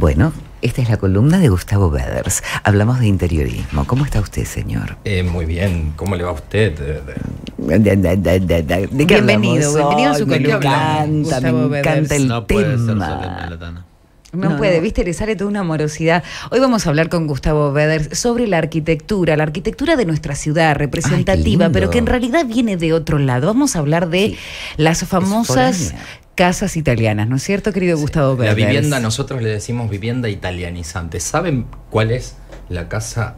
Bueno, esta es la columna de Gustavo Beders. Hablamos de interiorismo. ¿Cómo está usted, señor? Eh, muy bien. ¿Cómo le va a usted? bienvenido, bienvenido a su columna. Me encanta, el no no, puede, viste, le sale toda una amorosidad. Hoy vamos a hablar con Gustavo Veders sobre la arquitectura, la arquitectura de nuestra ciudad representativa, pero que en realidad viene de otro lado. Vamos a hablar de las famosas casas italianas, ¿no es cierto, querido Gustavo Pérez? La vivienda, nosotros le decimos vivienda italianizante. ¿Saben cuál es la casa,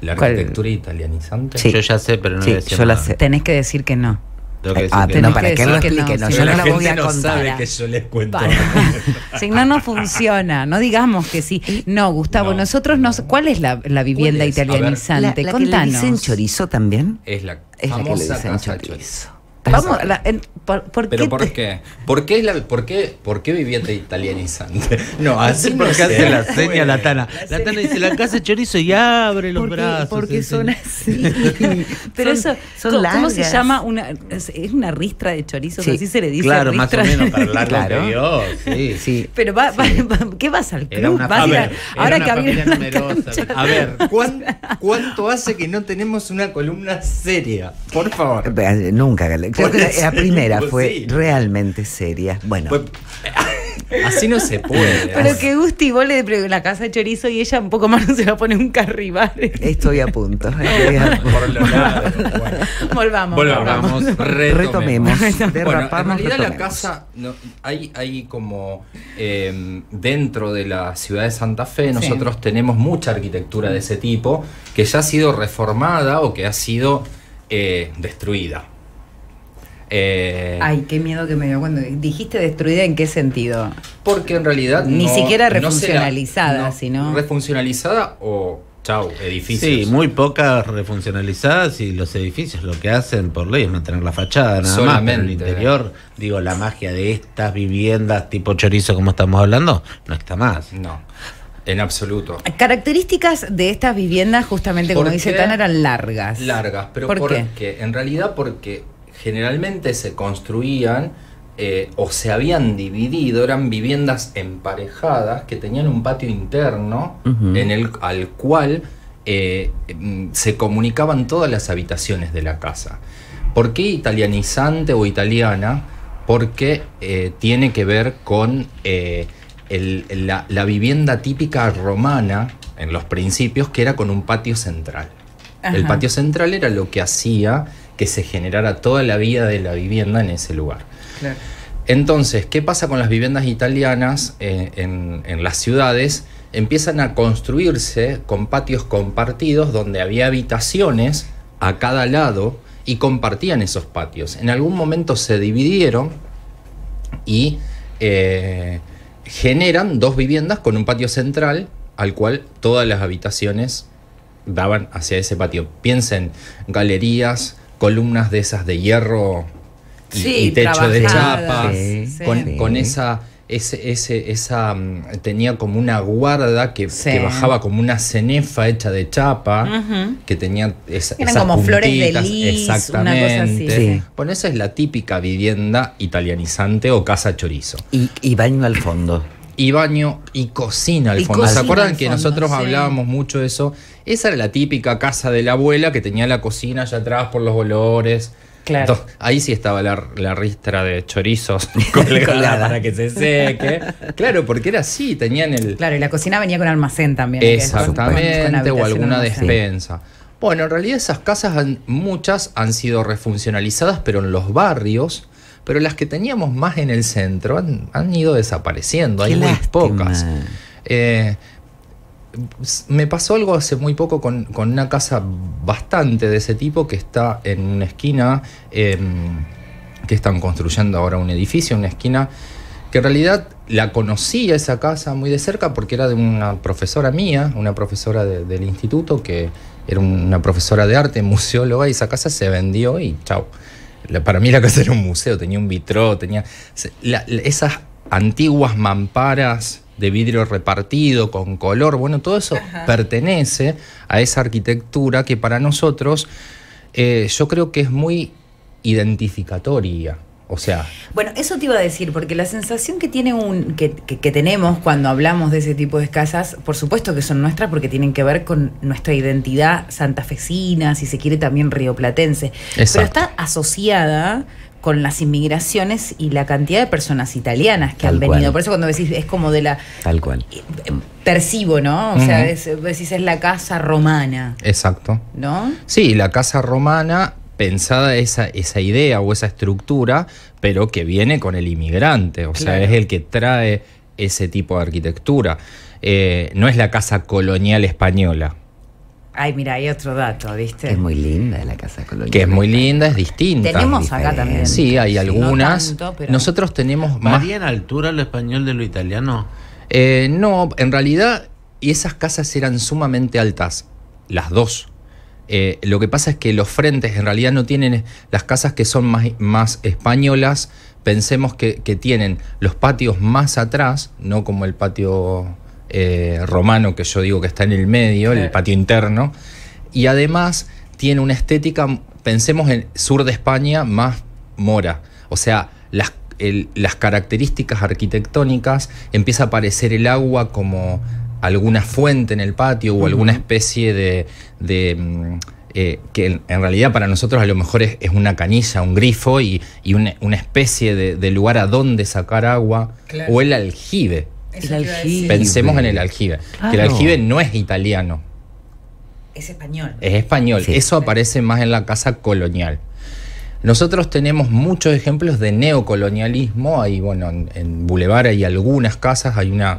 la arquitectura italianizante? Sí. Yo ya sé, pero no le la sé. Tenés que decir que no. Que eh, ah, que no, para que, no, no, yo la no la gente voy a no sabe que yo les cuento. si no, no funciona. No digamos que sí. No, Gustavo, nosotros no ¿Cuál es la, la vivienda italianizante? la, Que le dicen chorizo también? Es la, famosa la que le dicen chorizo. Vamos, por, ¿Pero qué por qué? ¿Por qué, la, por, qué, ¿Por qué viviente italianizante? No, así porque hace la seña la Tana. La Tana dice, la casa de chorizo y abre los brazos. Porque son así. Pero eso, son ¿cómo, se llama? Una, es, una ristra de chorizos, así se le dice. Claro, más o menos, para hablar claro. sí. sí. Pero ¿qué pasa al club? a ahora una que numerosa. A ver, ¿cuánto hace que no tenemos una columna seria? Por favor. Eh, nunca, la, primera pues fue realmente seria. Bueno. Pues, así no se puede. Pero que Gusti, vos le de la casa de chorizo y ella un poco más no se va a poner un carribar. Estoy a punto. Por lo Volvamos. Retomemos. en realidad la casa, hay, hay como em, dentro de la ciudad de Santa Fe, nosotros tenemos mucha arquitectura de ese tipo que ya ha sido reformada o que ha sido eh, destruida. Eh, Ay, qué miedo que me dio cuando dijiste destruida en qué sentido. Porque en realidad ni siquiera refuncionalizada, no, refuncionalizada o chau edificios. Sí, muy pocas refuncionalizadas y los edificios lo que hacen por ley es mantener la fachada nada Solamente. más. En el interior, digo, la magia de estas viviendas tipo chorizo como estamos hablando no está más. No. En absoluto. Características de estas viviendas, justamente como dice Tan, eran largas. Largas, pero ¿Por porque, qué? en realidad porque generalmente se construían eh, o se habían dividido, eran viviendas emparejadas que tenían un patio interno en el, al cual eh, mm, se comunicaban todas las habitaciones de la casa. ¿Por qué italianizante o italiana? Porque eh, tiene que ver con la, vivienda típica romana en los principios, que era con un patio central. El patio central era lo que hacía que se generara toda la vida de la vivienda en ese lugar. Entonces, ¿qué pasa con las viviendas italianas eh, en, las ciudades? Empiezan a construirse con patios compartidos donde había habitaciones a cada lado y compartían esos patios. En algún momento se dividieron y eh, generan dos viviendas con un patio central al cual todas las habitaciones daban hacia ese patio. Piensen galerías, columnas de esas de hierro y, techo de chapa, con, esa... Ese, esa mm, tenía como una guarda que, bajaba como una cenefa hecha de chapa, que tenía Eran como flores de lis, exactamente. Una cosa así. Bueno, esa es la típica vivienda italianizante o casa chorizo. y baño al fondo y baño y cocina al fondo. ¿Se acuerdan que nosotros hablábamos mucho de eso? Esa era la típica casa de la abuela que tenía la cocina allá atrás por los olores. Claro. ahí sí estaba la, ristra de chorizos para que se seque. Claro, porque era así, tenían el. Claro, y la cocina venía con almacén también. Exactamente, o alguna despensa. Bueno, en realidad esas casas, muchas han sido refuncionalizadas, pero en los barrios pero las que teníamos más en el centro han, ido desapareciendo, hay muy pocas. Eh, me pasó algo hace muy poco con, una casa bastante de ese tipo que está en una esquina, em, que están construyendo ahora un edificio, una esquina, que en realidad la conocía esa casa muy de cerca porque era de una profesora mía, una profesora del instituto, que era una profesora de arte, museóloga, y esa casa se vendió y chao para mí la casa era un museo, tenía un vitró, tenía esas antiguas mamparas de vidrio repartido, con color, bueno, todo eso pertenece a esa arquitectura que para nosotros eh, yo creo que es muy identificatoria. O sea. Bueno, eso te iba a decir, porque la sensación que tiene un, que, tenemos cuando hablamos de ese tipo de casas, por supuesto que son nuestras porque tienen que ver con nuestra identidad santafesina, si se quiere también rioplatense. Pero está asociada con las inmigraciones y la cantidad de personas italianas que han venido. Por eso cuando decís, es como de la... Tal cual. Eh, em, percibo, ¿no? O sea, decís, es la casa romana. Exacto. ¿No? Sí, la casa romana pensada esa, esa idea o esa estructura, pero que viene con el inmigrante, o sea, es el que trae ese tipo de arquitectura. Eh, no es la casa colonial española. Ay, mira, hay otro dato, ¿viste? Es muy linda la casa colonial. Que es muy linda, es distinta. Tenemos acá también. Sí, hay algunas. Nosotros tenemos más. en altura lo español de lo italiano? Eh, no, en realidad, y esas casas eran sumamente altas, las dos. Eh, lo que pasa es que los frentes en realidad no tienen las casas que son más, más españolas. Pensemos que, tienen los patios más atrás, no como el patio eh, romano que yo digo que está en el medio, el patio interno. Y además tiene una estética, pensemos en sur de España, más mora. O sea, las las características arquitectónicas, empieza a aparecer el agua como alguna fuente en el patio o alguna especie de... Mm, eh, que en, realidad para nosotros a lo mejor es, una canilla, un grifo y, una, especie de, lugar a donde sacar agua, o el aljibe. El aljibe. Pensemos en el aljibe, que el aljibe no es italiano. Es español. Es español, eso aparece más en la casa colonial. Nosotros tenemos muchos ejemplos de neocolonialismo. ahí bueno, en, en Boulevard hay algunas casas, hay una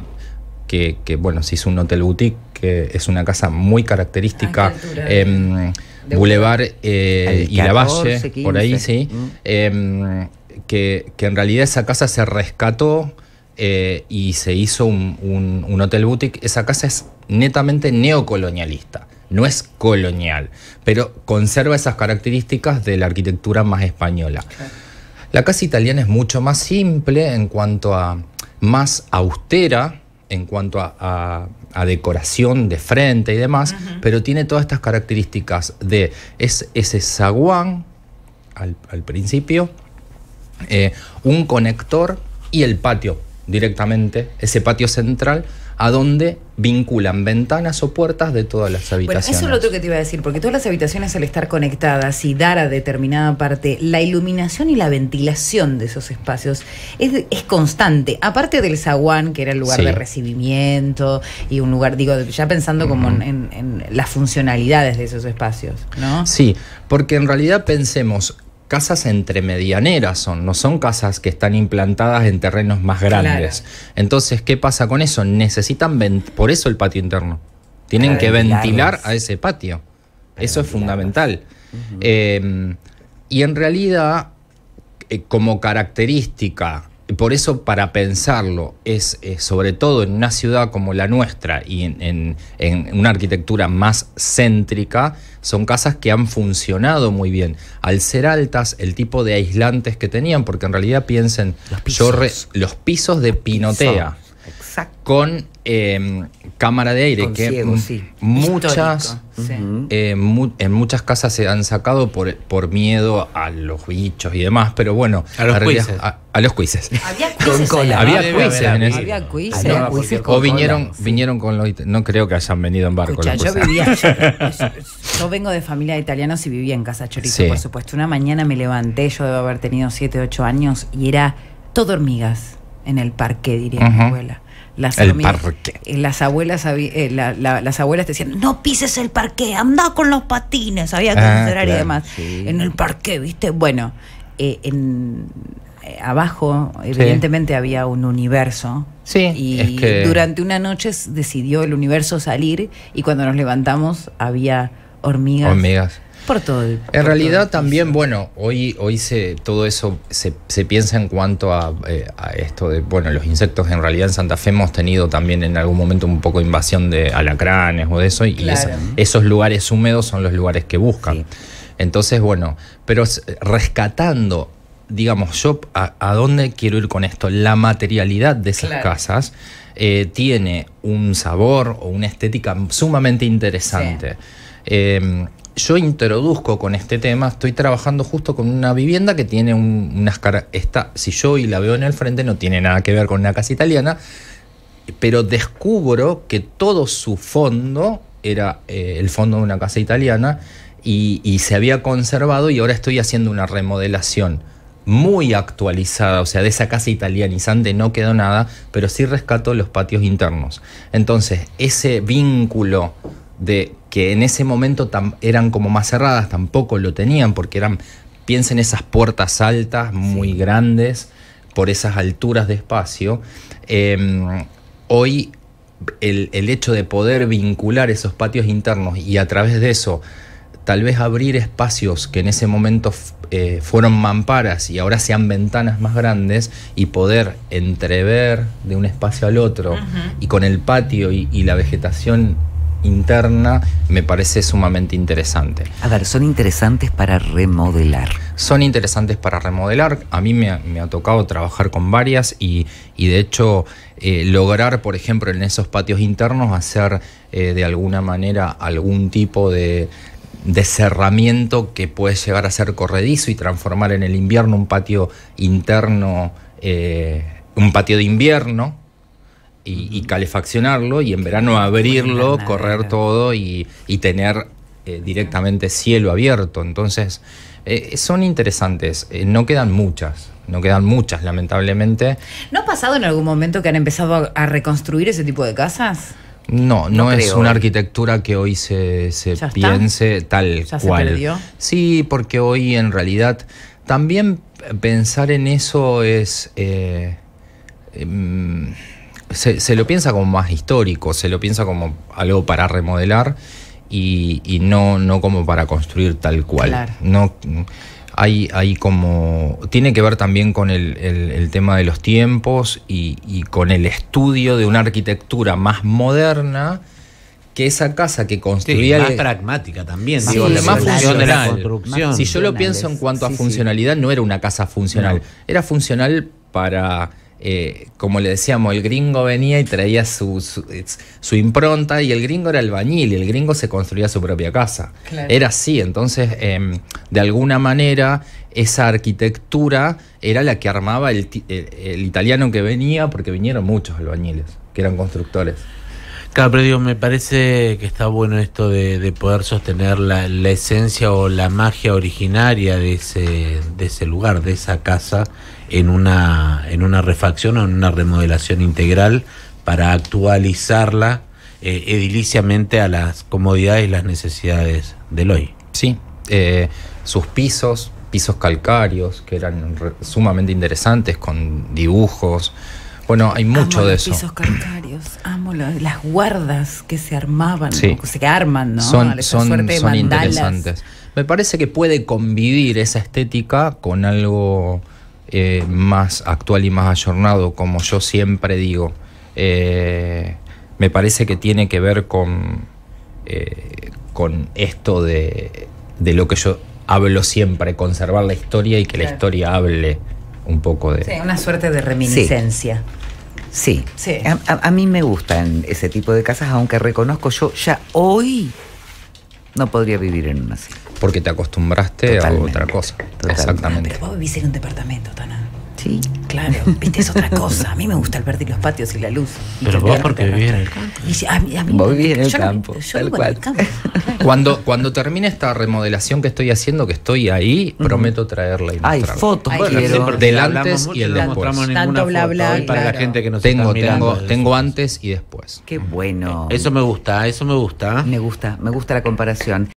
que, bueno, se hizo un hotel boutique, que es una casa muy característica. Ah, em, Boulevard eh, y La Valle por ahí sí, mm. em, que, en realidad esa casa se rescató eh, y se hizo un, hotel boutique. Esa casa es netamente neocolonialista no es colonial, pero conserva esas características de la arquitectura más española. La casa italiana es mucho más simple en cuanto a más austera, en cuanto a, decoración de frente y demás, pero tiene todas estas características de es, ese saguán al, principio, eh, un conector y el patio directamente, ese patio central a donde vinculan ventanas o puertas de todas las habitaciones. eso es lo otro que te iba a decir, porque todas las habitaciones al estar conectadas y dar a determinada parte, la iluminación y la ventilación de esos espacios es, constante, aparte del zaguán, que era el lugar de recibimiento y un lugar, digo, ya pensando como en, en, las funcionalidades de esos espacios, ¿no? Sí, porque en realidad pensemos, casas entre medianeras son, no son casas que están implantadas en terrenos más grandes. Entonces, ¿qué pasa con eso? Necesitan, por eso el patio interno. Tienen que ventilar a ese patio. eso es fundamental. Em, y en realidad, eh, como característica y Por eso para pensarlo es, eh, sobre todo en una ciudad como la nuestra y en, una arquitectura más céntrica, son casas que han funcionado muy bien. Al ser altas, el tipo de aislantes que tenían, porque en realidad piensen, los pisos de pinotea. Con em, cámara de aire, que muchas, eh, en muchas casas se han sacado por, por miedo a los bichos y demás, pero bueno, a los cuises. Había cuises, Había cuises. o vinieron, vinieron con los... No creo que hayan venido en barco. yo, vengo de familia de italianos y vivía en casa chorizo, por supuesto. Una mañana me levanté, yo debo haber tenido 7, 8 años, y era todo hormigas en el parque, diría mi abuela las, el parque. Eh, las abuelas eh, las abuelas te decían no pises el parque anda con los patines había que hacer ah, demás en el parque viste bueno eh, en abajo evidentemente había un universo sí, y durante una noche decidió el universo salir y cuando nos levantamos había hormigas, hormigas por todo. El, en realidad también, bueno, hoy, hoy se, todo eso se, piensa en cuanto eh, a, esto de, bueno, los insectos en realidad en Santa Fe hemos tenido también en algún momento un poco invasión de alacranes o de eso, y esos lugares húmedos son los lugares que buscan. Entonces, bueno, pero rescatando digamos, yo a, dónde quiero ir con esto. La materialidad de esas casas eh, tiene un sabor o una estética sumamente interesante. Sí. Em, yo introduzco con este tema, estoy trabajando justo con una vivienda que tiene un, unas esta. si yo y la veo en el frente no tiene nada que ver con una casa italiana, pero descubro que todo su fondo era eh, el fondo de una casa italiana y, y, se había conservado y ahora estoy haciendo una remodelación muy actualizada, o sea, de esa casa italianizante no quedó nada, pero sí rescato los patios internos. Entonces, ese vínculo de que en ese momento eran como más cerradas, tampoco lo tenían, porque eran, piensen esas puertas altas, muy grandes, por esas alturas de espacio. Em, hoy el, hecho de poder vincular esos patios internos y a través de eso tal vez abrir espacios que en ese momento eh, fueron mamparas y ahora sean ventanas más grandes y poder entrever de un espacio al otro y con el patio y la vegetación interna me parece sumamente interesante. A ver, ¿son interesantes para remodelar? Son interesantes para remodelar. A mí me, ha tocado trabajar con varias y, de hecho eh, lograr, por ejemplo, en esos patios internos hacer eh, de alguna manera algún tipo de, cerramiento que puede llegar a ser corredizo y transformar en el invierno un patio interno, eh, un patio de invierno, y, calefaccionarlo y en verano abrirlo, correr todo y, tener eh, directamente cielo abierto. Entonces, eh, son interesantes, eh, no quedan muchas. No quedan muchas, lamentablemente. ¿No ha pasado en algún momento que han empezado a, reconstruir ese tipo de casas? No, no, es una arquitectura que hoy se, se piense tal ¿Ya cual. Se perdió? Sí, porque hoy en realidad también pensar en eso es em, se, lo piensa como más histórico, se lo piensa como algo para remodelar y, no, no como para construir tal cual. No, hay, como. Tiene que ver también con el, tema de los tiempos y, con el estudio de una arquitectura más moderna que esa casa que construía. más pragmática también, más funcional. Si yo lo pienso en cuanto a funcionalidad, no era una casa funcional, era funcional para eh, como le decíamos, el gringo venía y traía su, su, impronta y el gringo era albañil y el gringo se construía su propia casa. Era así, entonces em, de alguna manera esa arquitectura era la que armaba el, el italiano que venía, porque vinieron muchos albañiles, que eran constructores. Claro, me parece que está bueno esto de, poder sostener la, esencia o la magia originaria de ese, lugar, de esa casa, en una, en una refacción o en una remodelación integral para actualizarla eh, ediliciamente a las comodidades y las necesidades del hoy. Sí, eh, sus pisos, pisos calcáreos, que eran sumamente interesantes con dibujos. Bueno, hay mucho de los eso. Pisos Amo las guardas que se armaban, que se arman, ¿no? Son, interesantes. Me parece que puede convivir esa estética con algo eh, más actual y más ayornado, como yo siempre digo. Eh, me parece que tiene que ver con, eh, con esto de, lo que yo hablo siempre, conservar la historia y que la historia hable un poco de... Sí, una suerte de reminiscencia. Sí, A, mí me gustan ese tipo de casas, aunque reconozco yo ya hoy no podría vivir en una así. Porque te acostumbraste a otra cosa. Exactamente. pero vos en un departamento, Tana. Sí. Claro, viste, es otra cosa. A mí me gusta el verde y los patios y la luz. Pero vos porque vivís en el campo. vos vivís en el campo. Cuando, cuando termine esta remodelación que estoy haciendo, que estoy ahí, prometo traerla y Hay fotos del antes y el después. Tanto bla, para la gente que tengo, tengo, tengo antes y después. Qué bueno. Eso me gusta, eso me gusta. Me gusta, me gusta la comparación.